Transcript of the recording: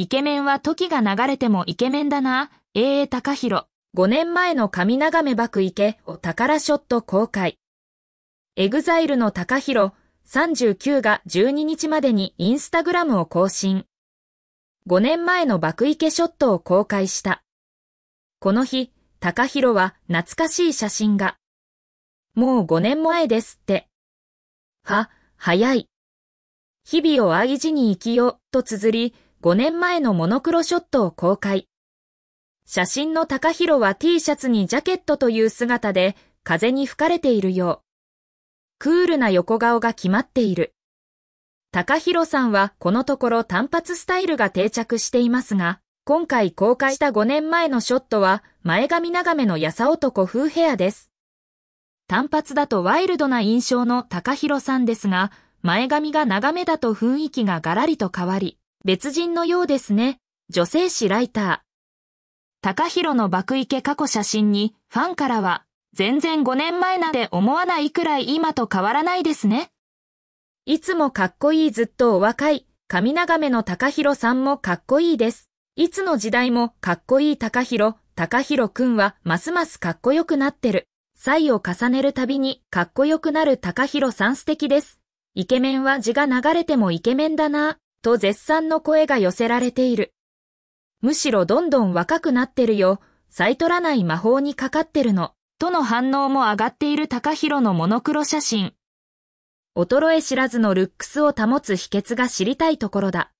イケメンは時が流れてもイケメンだな、ええ。高弘。5年前の神眺めばく池を宝ショット公開。エグザイルの高弘39が12日までにインスタグラムを更新。5年前の爆池ショットを公開した。この日、高弘は懐かしい写真が。もう5年前ですって。は、早い。日々を愛事に生きよ、と綴り、5年前のモノクロショットを公開。写真の高弘は T シャツにジャケットという姿で風に吹かれているよう。クールな横顔が決まっている。高弘さんはこのところ単発スタイルが定着していますが、今回公開した5年前のショットは前髪長めのやさ男風ヘアです。単発だとワイルドな印象の高弘さんですが、前髪が長めだと雰囲気がガラリと変わり、別人のようですね、女性誌ライター。高弘の爆池過去写真にファンからは全然5年前なんて思わないくらい今と変わらないですね。いつもかっこいいずっとお若い、神長めの高弘さんもかっこいいです。いつの時代もかっこいい高弘、高弘くんはますますかっこよくなってる。歳を重ねるたびにかっこよくなる高弘さん素敵です。イケメンは字が流れてもイケメンだな。と絶賛の声が寄せられている。むしろどんどん若くなってるよ、サいトらない魔法にかかってるの、との反応も上がっている高弘のモノクロ写真。衰え知らずのルックスを保つ秘訣が知りたいところだ。